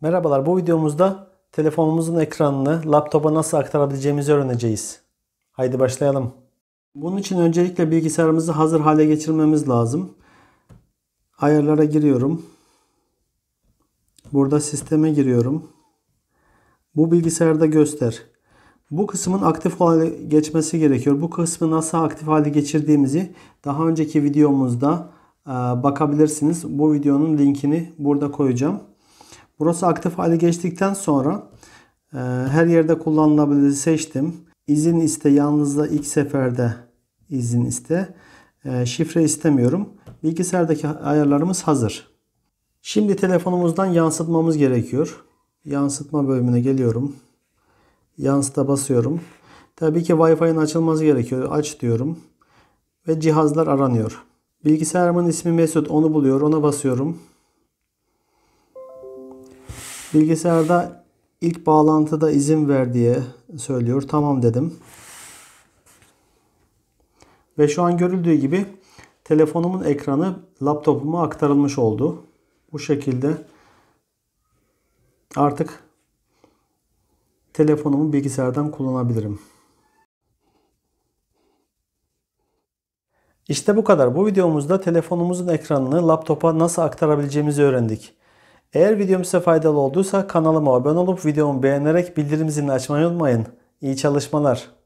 Merhabalar, bu videomuzda telefonumuzun ekranını laptopa nasıl aktarabileceğimizi öğreneceğiz. Haydi başlayalım. Bunun için öncelikle bilgisayarımızı hazır hale getirmemiz lazım. Ayarlara giriyorum. Burada sisteme giriyorum. Bu bilgisayarda göster. Bu kısmın aktif hale geçmesi gerekiyor. Bu kısmı nasıl aktif hale geçirdiğimizi daha önceki videomuzda bakabilirsiniz. Bu videonun linkini burada koyacağım. Burası aktif hale geçtikten sonra e, her yerde kullanılabilir seçtim. İzin iste yalnızca ilk seferde izin iste. E, şifre istemiyorum. Bilgisayardaki ayarlarımız hazır. Şimdi telefonumuzdan yansıtmamız gerekiyor. Yansıtma bölümüne geliyorum. Yansıta basıyorum. Tabii ki Wi-Fi'nin açılması gerekiyor. Aç diyorum. Ve cihazlar aranıyor. Bilgisayarımın ismi Mesut. Onu buluyor. Ona basıyorum. Bilgisayarda ilk bağlantıda izin ver diye söylüyor. Tamam dedim. Ve şu an görüldüğü gibi telefonumun ekranı laptopuma aktarılmış oldu. Bu şekilde artık telefonumu bilgisayardan kullanabilirim. İşte bu kadar. Bu videomuzda telefonumuzun ekranını laptopa nasıl aktarabileceğimizi öğrendik. Eğer videom size faydalı olduysa kanalıma abone olup videomu beğenerek bildirim zilini açmayı unutmayın. İyi çalışmalar.